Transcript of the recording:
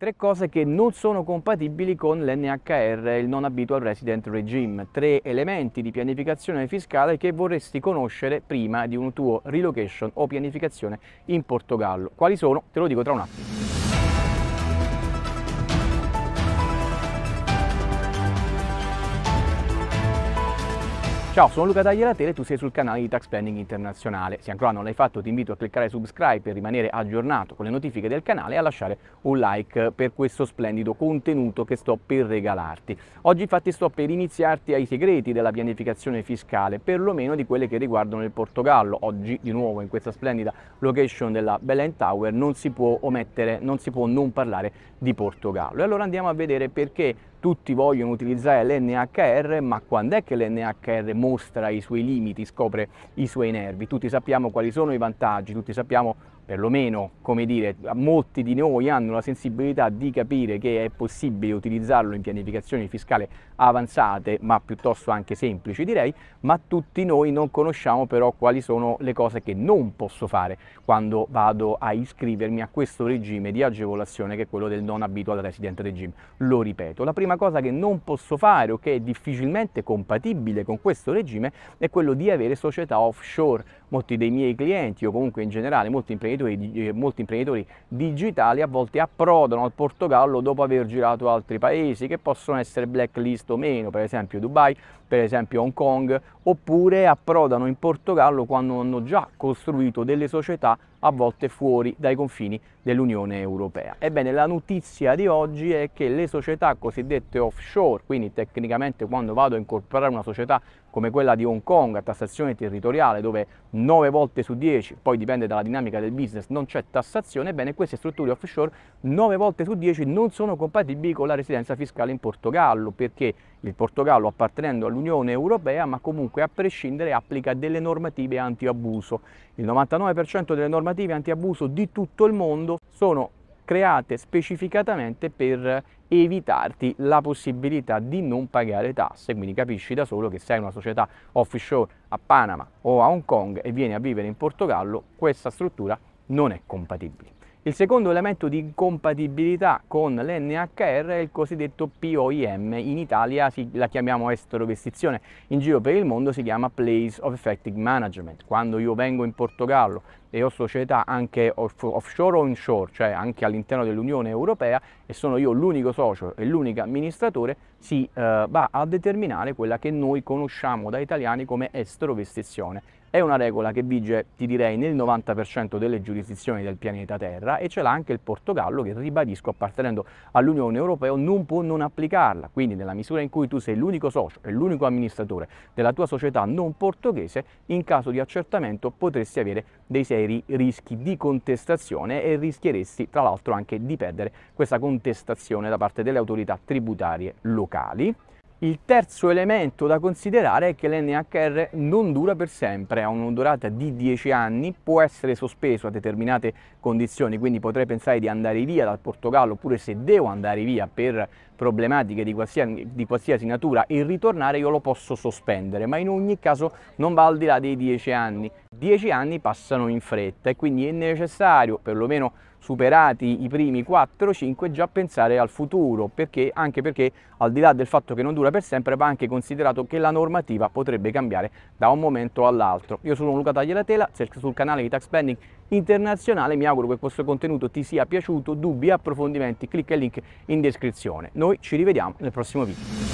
Tre cose che non sono compatibili con l'NHR, il Non Habitual Resident Regime. Tre elementi di pianificazione fiscale che vorresti conoscere prima di un tuo relocation o pianificazione in Portogallo. Quali sono? Te lo dico tra un attimo. Ciao, sono Luca Tagliatele e tu sei sul canale di Tax Planning Internazionale. Se ancora non l'hai fatto ti invito a cliccare subscribe per rimanere aggiornato con le notifiche del canale e a lasciare un like per questo splendido contenuto che sto per regalarti. Oggi infatti sto per iniziarti ai segreti della pianificazione fiscale, perlomeno di quelle che riguardano il Portogallo. Oggi di nuovo in questa splendida location della Belen Tower non si può omettere, non si può non parlare di Portogallo. E allora andiamo a vedere perché tutti vogliono utilizzare l'NHR, ma quando è che l'NHR mostra i suoi limiti, scopre i suoi nervi? Tutti sappiamo quali sono i vantaggi, tutti sappiamo perlomeno come dire, molti di noi hanno la sensibilità di capire che è possibile utilizzarlo in pianificazioni fiscali avanzate, ma piuttosto anche semplici direi, ma tutti noi non conosciamo però quali sono le cose che non posso fare quando vado a iscrivermi a questo regime di agevolazione che è quello del non abitual resident regime. Lo ripeto, la prima cosa che non posso fare o che è difficilmente compatibile con questo regime è quello di avere società offshore molti dei miei clienti o comunque in generale molti imprenditori, eh, molti imprenditori digitali a volte approdano al Portogallo dopo aver girato altri paesi che possono essere blacklist o meno, per esempio Dubai per esempio Hong Kong, oppure approdano in Portogallo quando hanno già costruito delle società a volte fuori dai confini dell'Unione Europea. Ebbene, la notizia di oggi è che le società cosiddette offshore, quindi tecnicamente quando vado a incorporare una società come quella di Hong Kong a tassazione territoriale, dove 9 volte su 10, poi dipende dalla dinamica del business, non c'è tassazione, ebbene queste strutture offshore 9 volte su 10 non sono compatibili con la residenza fiscale in Portogallo, perché il Portogallo appartenendo all'Unione dell'Unione Europea, ma comunque a prescindere applica delle normative antiabuso. Il 99% delle normative antiabuso di tutto il mondo sono create specificatamente per evitarti la possibilità di non pagare tasse, quindi capisci da solo che se hai una società offshore a Panama o a Hong Kong e vieni a vivere in Portogallo, questa struttura non è compatibile. Il secondo elemento di incompatibilità con l'NHR è il cosiddetto POIM, in Italia la chiamiamo estrovestizione, in giro per il mondo si chiama Place of Effective Management. Quando io vengo in Portogallo e ho società anche off offshore o onshore, cioè anche all'interno dell'Unione Europea, e sono io l'unico socio e l'unico amministratore, si eh, va a determinare quella che noi conosciamo da italiani come estrovestizione è una regola che vige, ti direi, nel 90% delle giurisdizioni del pianeta Terra e ce l'ha anche il Portogallo che, ribadisco, appartenendo all'Unione Europea non può non applicarla. Quindi nella misura in cui tu sei l'unico socio e l'unico amministratore della tua società non portoghese, in caso di accertamento potresti avere dei seri rischi di contestazione e rischieresti tra l'altro anche di perdere questa contestazione da parte delle autorità tributarie locali. Il terzo elemento da considerare è che l'NHR non dura per sempre, ha una durata di 10 anni, può essere sospeso a determinate condizioni, quindi potrei pensare di andare via dal Portogallo oppure se devo andare via per problematiche di qualsiasi, di qualsiasi natura e ritornare io lo posso sospendere, ma in ogni caso non va al di là dei 10 anni. 10 anni passano in fretta e quindi è necessario, perlomeno superati i primi 4-5 già pensare al futuro, perché, anche perché al di là del fatto che non dura per sempre va anche considerato che la normativa potrebbe cambiare da un momento all'altro. Io sono Luca Tagliatela, sul canale di Tax Spending Internazionale, mi auguro che questo contenuto ti sia piaciuto, dubbi, approfondimenti, clicca il link in descrizione. Noi ci rivediamo nel prossimo video.